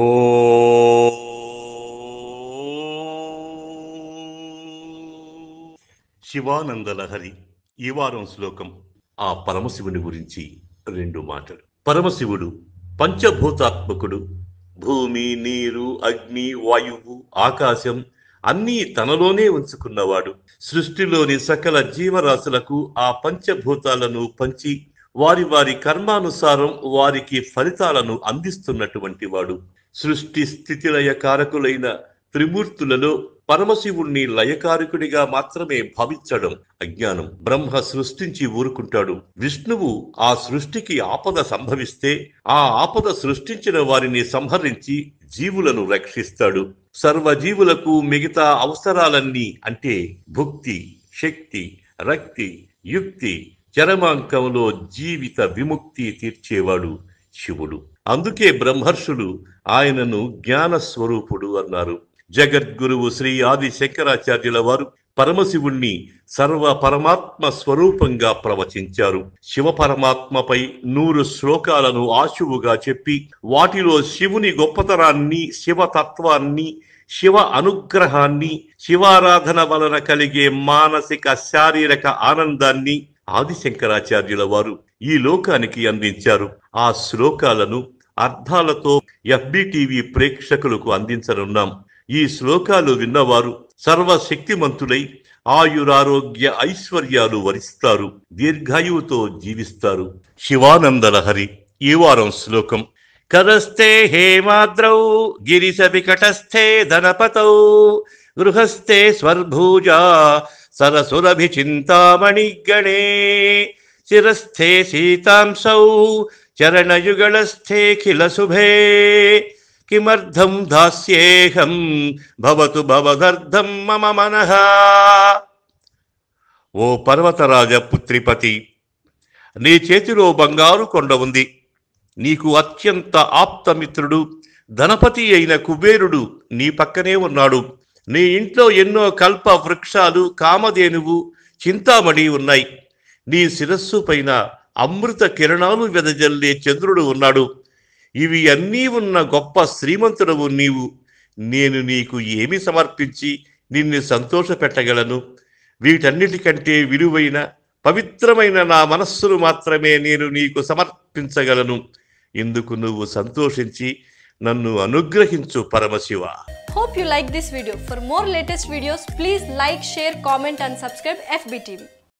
ఓ శివానందలహరి ఈ వారం శ్లోకం ఆ పరమశివుని గురించి రెండు మాటలు పరమశివుడు పంచభూతాత్మకుడు భూమి నీరు అగ్ని వాయువు ఆకాశం అన్నీ తనలోనే ఉంచుకున్నవాడు సృష్టిలోని సకల జీవరాశులకు ఆ పంచభూతాలను పంచి వారి వారి కర్మానుసారం వారికి ఫలితాలను అందిస్తున్నటువంటి వాడు సృష్టి స్థితి కారకులైన త్రిమూర్తులలో పరమశివుణ్ణి లయకారకుడిగా మాత్రమే భావించడం అజ్ఞానం బ్రహ్మ సృష్టించి ఊరుకుంటాడు విష్ణువు ఆ సృష్టికి ఆపద సంభవిస్తే ఆ ఆపద సృష్టించిన వారిని సంహరించి జీవులను రక్షిస్తాడు సర్వజీవులకు మిగతా అవసరాలన్నీ అంటే భుక్తి శక్తి రక్తి యుక్తి చరమాంకంలో జీవిత విముక్తి తీర్చేవాడు శివుడు అందుకే బ్రహ్మర్షులు ఆయనను జ్ఞాన స్వరూపుడు అన్నారు జగద్గురువు శ్రీ ఆది శంకరాచార్యుల వారు పరమశివుణ్ణి సర్వ పరమాత్మ స్వరూపంగా ప్రవచించారు శివ పరమాత్మపై నూరు శ్లోకాలను ఆశువుగా చెప్పి వాటిలో శివుని గొప్పతనాన్ని శివతత్వాన్ని శివ అనుగ్రహాన్ని శివారాధన వలన కలిగే మానసిక శారీరక ఆనందాన్ని ఆదిశంకరాచార్యుల వారు ఈ లోకానికి అందించారు ఆ శ్లోకాలను అర్థాలతో టీవీ ప్రేక్షకులకు అందించనున్నాం ఈ శ్లోకాలు విన్నవారు సర్వశక్తిమంతులై ఆయురారోగ్య ఐశ్వర్యాలు వరిస్తారు దీర్ఘాయువుతో జీవిస్తారు శివానందలహరి ఈ వారం శ్లోకం కరస్తే హేమాద్రౌ గిరిశ వికటస్థే ధనపతౌ గృహస్థే స్వర్భూజా సీతాంశౌ చరణయుగళస్థే सीतांसौ శుభే కిమర్థం దాస్యేహం భవతు భవదర్థం మమ మన ఓ పర్వతరాజ పుత్రిపతి నీ చేతిలో బంగారు కొండ ఉంది నీకు అత్యంత ఆప్తమిత్రుడు ధనపతి అయిన కుబేరుడు నీ పక్కనే ఉన్నాడు నీ ఇంట్లో ఎన్నో కల్ప వృక్షాలు కామధేనువు చింతామణి ఉన్నాయి నీ శిరస్సు పైన అమృత కిరణాలు వెదజల్లే చంద్రుడు ఉన్నాడు ఇవి అన్నీ ఉన్న గొప్ప శ్రీమంతుడవు నీవు నేను నీకు ఏమి సమర్పించి నిన్ను సంతోషపెట్టగలను వీటన్నిటికంటే విలువైన పవిత్రమైన నా మనస్సును మాత్రమే నేను నీకు సమర్పించగలను ఇందుకు నువ్వు సంతోషించి నన్ను అనుగ్రహించు Paramashiva Hope you like this video. For more latest videos, please like, share, comment and subscribe FBTV.